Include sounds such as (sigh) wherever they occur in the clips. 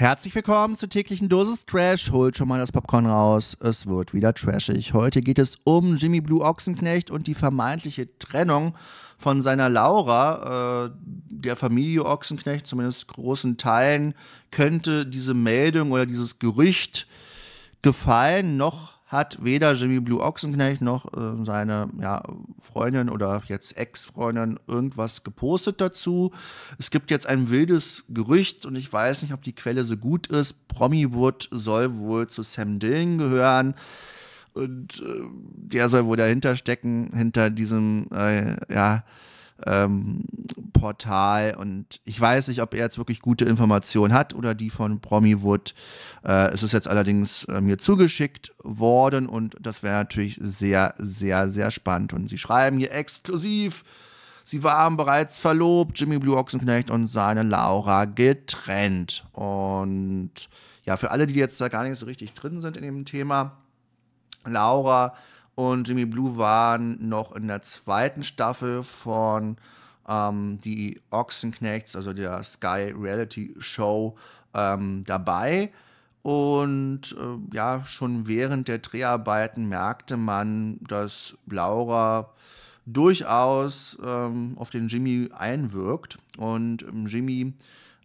Herzlich willkommen zur täglichen Dosis Trash. Holt schon mal das Popcorn raus. Es wird wieder trashig. Heute geht es um Jimmy Blue Ochsenknecht und die vermeintliche Trennung von seiner Laura. Äh, der Familie Ochsenknecht, zumindest großen Teilen, könnte diese Meldung oder dieses Gerücht gefallen. Noch hat weder Jimmy Blue Ochsenknecht noch äh, seine ja, Freundin oder jetzt Ex-Freundin irgendwas gepostet dazu. Es gibt jetzt ein wildes Gerücht und ich weiß nicht, ob die Quelle so gut ist. Promiwood soll wohl zu Sam Dillon gehören und äh, der soll wohl dahinter stecken, hinter diesem, äh, ja, ähm, Portal. Und ich weiß nicht, ob er jetzt wirklich gute Informationen hat oder die von Promiwood. Äh, es ist jetzt allerdings äh, mir zugeschickt worden und das wäre natürlich sehr, sehr, sehr spannend. Und sie schreiben hier exklusiv. Sie waren bereits verlobt, Jimmy Blue Ochsenknecht und seine Laura getrennt. Und ja, für alle, die jetzt da gar nicht so richtig drin sind in dem Thema, Laura und Jimmy Blue waren noch in der zweiten Staffel von ähm, die Ochsenknechts, also der Sky Reality Show, ähm, dabei. Und äh, ja, schon während der Dreharbeiten merkte man, dass Laura durchaus ähm, auf den Jimmy einwirkt und Jimmy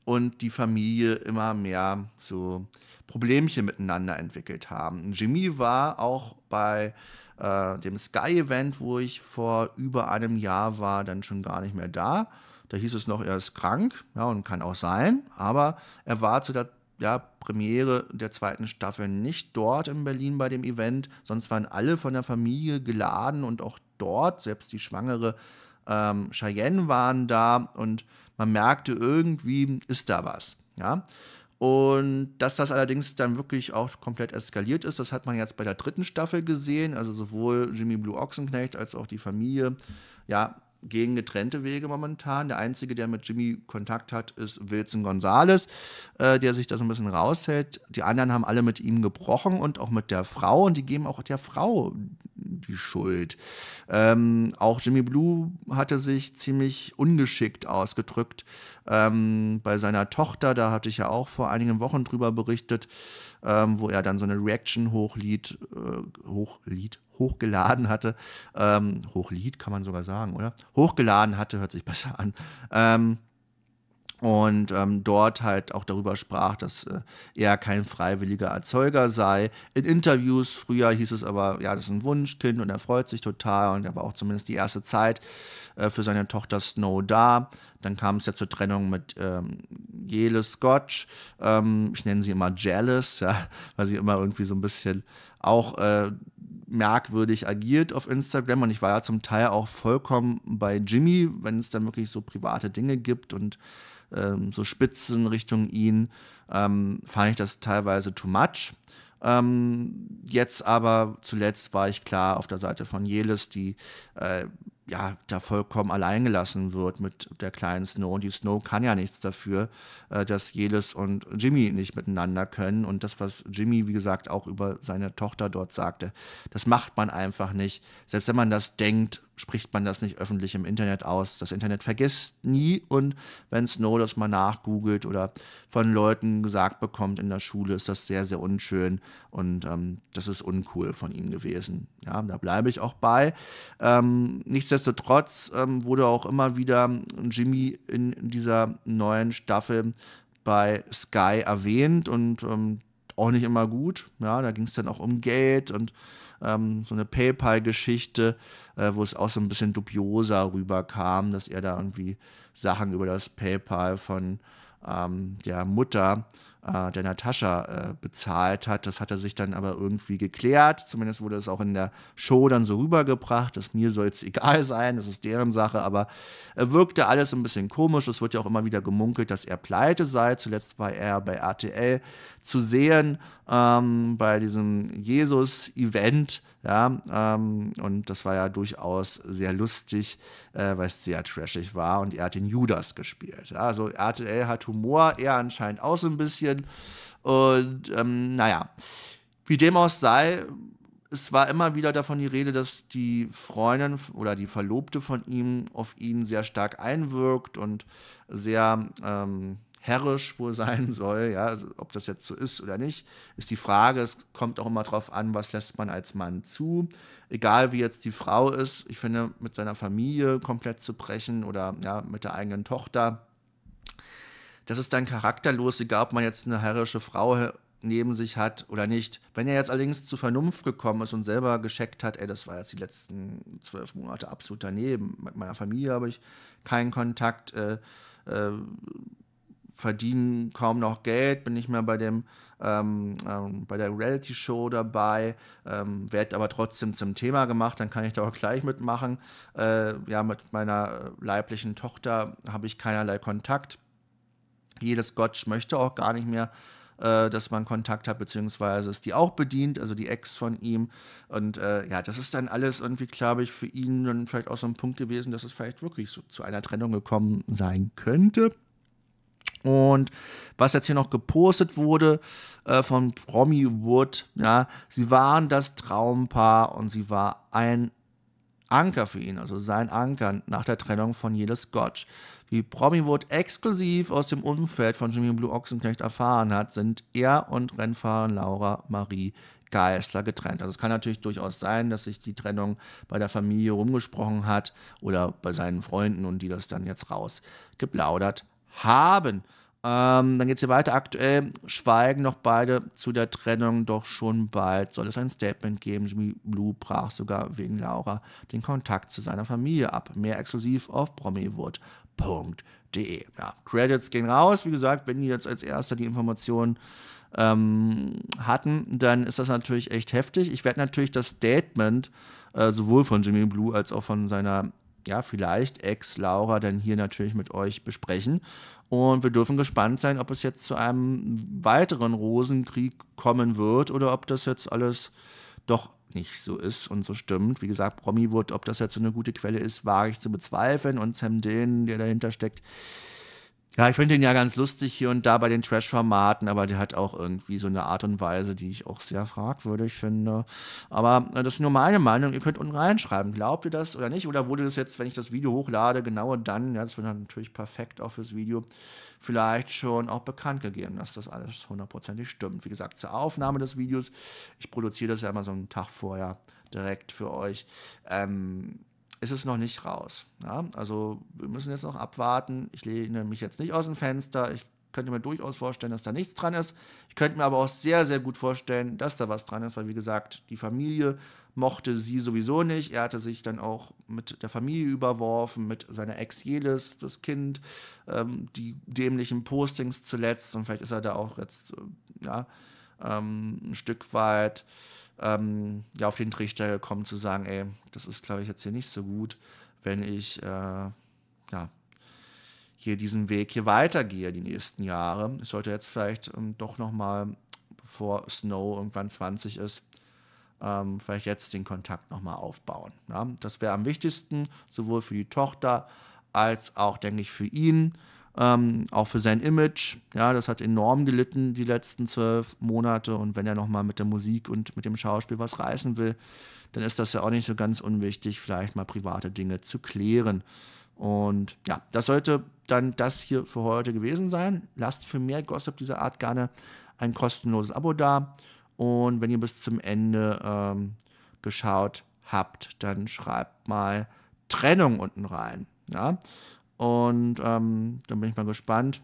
und die Familie immer mehr so Problemchen miteinander entwickelt haben. Jimmy war auch bei äh, dem Sky-Event, wo ich vor über einem Jahr war, dann schon gar nicht mehr da. Da hieß es noch, er ist krank, ja, und kann auch sein, aber er war zu der ja, Premiere der zweiten Staffel nicht dort in Berlin bei dem Event, sonst waren alle von der Familie geladen und auch dort, selbst die schwangere ähm, Cheyenne waren da und man merkte irgendwie, ist da was. Ja? Und dass das allerdings dann wirklich auch komplett eskaliert ist, das hat man jetzt bei der dritten Staffel gesehen. Also sowohl Jimmy Blue Ochsenknecht als auch die Familie, ja, gehen getrennte Wege momentan. Der Einzige, der mit Jimmy Kontakt hat, ist Wilson Gonzales, äh, der sich da so ein bisschen raushält. Die anderen haben alle mit ihm gebrochen und auch mit der Frau und die geben auch der Frau die Schuld. Ähm, auch Jimmy Blue hatte sich ziemlich ungeschickt ausgedrückt ähm, bei seiner Tochter. Da hatte ich ja auch vor einigen Wochen drüber berichtet, ähm, wo er dann so eine Reaction hochlied, äh, hochlied, hochgeladen hatte. Ähm, hochlied kann man sogar sagen, oder? Hochgeladen hatte, hört sich besser an ähm, und ähm, dort halt auch darüber sprach, dass äh, er kein freiwilliger Erzeuger sei. In Interviews früher hieß es aber, ja, das ist ein Wunschkind und er freut sich total und er war auch zumindest die erste Zeit äh, für seine Tochter Snow da. Dann kam es ja zur Trennung mit ähm, Jele Scotch. Ähm, ich nenne sie immer Jealous, ja, weil sie immer irgendwie so ein bisschen auch äh, merkwürdig agiert auf Instagram und ich war ja zum Teil auch vollkommen bei Jimmy, wenn es dann wirklich so private Dinge gibt und ähm, so Spitzen Richtung ihn, ähm, fand ich das teilweise too much. Ähm, jetzt aber zuletzt war ich klar auf der Seite von Jelis, die äh, ja, da vollkommen alleingelassen wird mit der kleinen Snow. Und die Snow kann ja nichts dafür, äh, dass Jelis und Jimmy nicht miteinander können. Und das, was Jimmy, wie gesagt, auch über seine Tochter dort sagte, das macht man einfach nicht. Selbst wenn man das denkt, spricht man das nicht öffentlich im Internet aus. Das Internet vergisst nie. Und wenn Snow das mal nachgoogelt oder von Leuten gesagt bekommt in der Schule, ist das sehr, sehr unschön. Und ähm, das ist uncool von ihm gewesen. Ja, da bleibe ich auch bei. Ähm, nichts Nichtsdestotrotz ähm, wurde auch immer wieder Jimmy in, in dieser neuen Staffel bei Sky erwähnt und ähm, auch nicht immer gut. Ja, da ging es dann auch um Geld und ähm, so eine PayPal-Geschichte, äh, wo es auch so ein bisschen dubioser rüberkam, dass er da irgendwie Sachen über das PayPal von ähm, der Mutter äh, der Natascha äh, bezahlt hat. Das hat er sich dann aber irgendwie geklärt. Zumindest wurde es auch in der Show dann so rübergebracht, dass mir soll es (laughs) egal sein, das ist deren Sache, aber äh, wirkte alles ein bisschen komisch. Es wird ja auch immer wieder gemunkelt, dass er pleite sei. Zuletzt war er bei RTL zu sehen ähm, bei diesem Jesus-Event. Ja, ähm, und das war ja durchaus sehr lustig, äh, weil es sehr trashig war und er hat den Judas gespielt. Ja, also RTL hat Humor, er anscheinend auch so ein bisschen. Und ähm, naja, wie dem auch sei, es war immer wieder davon die Rede, dass die Freundin oder die Verlobte von ihm auf ihn sehr stark einwirkt und sehr ähm, herrisch wohl sein soll. Ja, also ob das jetzt so ist oder nicht, ist die Frage. Es kommt auch immer darauf an, was lässt man als Mann zu. Egal wie jetzt die Frau ist, ich finde, mit seiner Familie komplett zu brechen oder ja, mit der eigenen Tochter, das ist dann charakterlos, egal ob man jetzt eine herrische Frau neben sich hat oder nicht. Wenn er jetzt allerdings zur Vernunft gekommen ist und selber gescheckt hat, ey, das war jetzt die letzten zwölf Monate absolut daneben. Mit meiner Familie habe ich keinen Kontakt. Äh, äh, verdienen kaum noch Geld, bin nicht mehr bei dem ähm, ähm, bei der Reality Show dabei, ähm, werde aber trotzdem zum Thema gemacht, dann kann ich da auch gleich mitmachen. Äh, ja, mit meiner äh, leiblichen Tochter habe ich keinerlei Kontakt. Jedes Gott möchte auch gar nicht mehr äh, dass man Kontakt hat, beziehungsweise ist die auch bedient, also die Ex von ihm. Und äh, ja, das ist dann alles irgendwie, glaube ich, für ihn dann vielleicht auch so ein Punkt gewesen, dass es vielleicht wirklich so zu einer Trennung gekommen sein könnte. Und was jetzt hier noch gepostet wurde äh, von Promi Wood, ja, sie waren das Traumpaar und sie war ein Anker für ihn, also sein Anker nach der Trennung von Jede Scotch. Wie Promi Wood exklusiv aus dem Umfeld von Jimmy Blue Ochsenknecht erfahren hat, sind er und Rennfahrerin Laura Marie Geisler getrennt. Also es kann natürlich durchaus sein, dass sich die Trennung bei der Familie rumgesprochen hat oder bei seinen Freunden und die das dann jetzt rausgeplaudert haben. Ähm, dann geht es hier weiter. Aktuell schweigen noch beide zu der Trennung, doch schon bald soll es ein Statement geben. Jimmy Blue brach sogar wegen Laura den Kontakt zu seiner Familie ab. Mehr exklusiv auf promiwood.de. Ja, Credits gehen raus. Wie gesagt, wenn die jetzt als Erster die Informationen ähm, hatten, dann ist das natürlich echt heftig. Ich werde natürlich das Statement äh, sowohl von Jimmy Blue als auch von seiner ja, vielleicht Ex-Laura dann hier natürlich mit euch besprechen. Und wir dürfen gespannt sein, ob es jetzt zu einem weiteren Rosenkrieg kommen wird oder ob das jetzt alles doch nicht so ist und so stimmt. Wie gesagt, Promi wird, ob das jetzt so eine gute Quelle ist, wage ich zu bezweifeln. Und Sam Dillon, der dahinter steckt, ja, ich finde den ja ganz lustig hier und da bei den Trash-Formaten, aber der hat auch irgendwie so eine Art und Weise, die ich auch sehr fragwürdig finde. Aber äh, das ist nur meine Meinung. Ihr könnt unten reinschreiben, glaubt ihr das oder nicht? Oder wurde das jetzt, wenn ich das Video hochlade, genau dann, ja, das wird natürlich perfekt auch fürs Video, vielleicht schon auch bekannt gegeben, dass das alles hundertprozentig stimmt. Wie gesagt, zur Aufnahme des Videos, ich produziere das ja immer so einen Tag vorher direkt für euch. Ähm, es ist noch nicht raus. Ja? Also wir müssen jetzt noch abwarten. Ich lehne mich jetzt nicht aus dem Fenster. Ich könnte mir durchaus vorstellen, dass da nichts dran ist. Ich könnte mir aber auch sehr, sehr gut vorstellen, dass da was dran ist, weil wie gesagt, die Familie mochte sie sowieso nicht. Er hatte sich dann auch mit der Familie überworfen, mit seiner Ex Jelis, das Kind, ähm, die dämlichen Postings zuletzt. Und vielleicht ist er da auch jetzt äh, ja, ähm, ein Stück weit ähm, ja auf den Trichter gekommen zu sagen, ey, das ist, glaube ich, jetzt hier nicht so gut, wenn ich äh, ja, hier diesen Weg hier weitergehe die nächsten Jahre. Ich sollte jetzt vielleicht ähm, doch nochmal, bevor Snow irgendwann 20 ist, ähm, vielleicht jetzt den Kontakt nochmal aufbauen. Ja? Das wäre am wichtigsten, sowohl für die Tochter als auch, denke ich, für ihn. Ähm, auch für sein Image. Ja, das hat enorm gelitten die letzten zwölf Monate. Und wenn er nochmal mit der Musik und mit dem Schauspiel was reißen will, dann ist das ja auch nicht so ganz unwichtig, vielleicht mal private Dinge zu klären. Und ja, das sollte dann das hier für heute gewesen sein. Lasst für mehr Gossip dieser Art gerne ein kostenloses Abo da. Und wenn ihr bis zum Ende ähm, geschaut habt, dann schreibt mal Trennung unten rein. Ja? Und ähm, dann bin ich mal gespannt,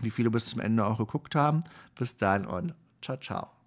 wie viele bis zum Ende auch geguckt haben. Bis dann und ciao, ciao.